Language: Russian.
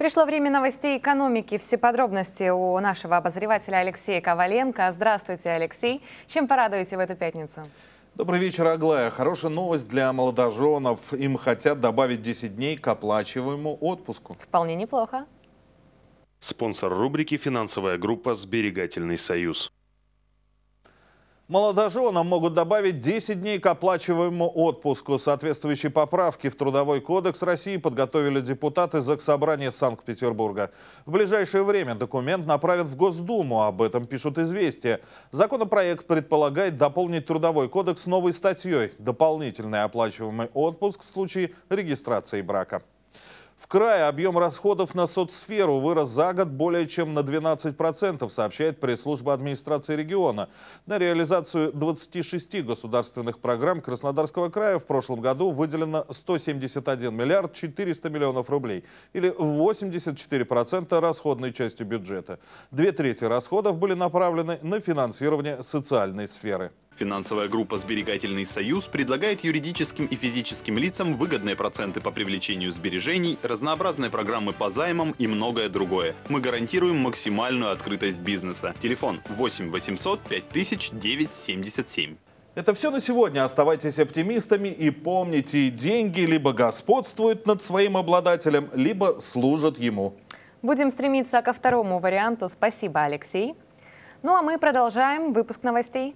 Пришло время новостей экономики. Все подробности у нашего обозревателя Алексея Коваленко. Здравствуйте, Алексей. Чем порадуете в эту пятницу? Добрый вечер, Аглая. Хорошая новость для молодоженов. Им хотят добавить 10 дней к оплачиваемому отпуску. Вполне неплохо. Спонсор рубрики «Финансовая группа «Сберегательный союз». Молодоженам могут добавить 10 дней к оплачиваемому отпуску. Соответствующие поправки в Трудовой кодекс России подготовили депутаты Заксобрания Санкт-Петербурга. В ближайшее время документ направят в Госдуму, об этом пишут «Известия». Законопроект предполагает дополнить Трудовой кодекс новой статьей «Дополнительный оплачиваемый отпуск в случае регистрации брака». В крае объем расходов на соцсферу вырос за год более чем на 12%, сообщает пресс-служба администрации региона. На реализацию 26 государственных программ Краснодарского края в прошлом году выделено 171 миллиард 400 миллионов рублей, или 84% расходной части бюджета. Две трети расходов были направлены на финансирование социальной сферы. Финансовая группа «Сберегательный союз» предлагает юридическим и физическим лицам выгодные проценты по привлечению сбережений, разнообразные программы по займам и многое другое. Мы гарантируем максимальную открытость бизнеса. Телефон 8 800 5000 977. Это все на сегодня. Оставайтесь оптимистами и помните, деньги либо господствуют над своим обладателем, либо служат ему. Будем стремиться ко второму варианту. Спасибо, Алексей. Ну а мы продолжаем выпуск новостей.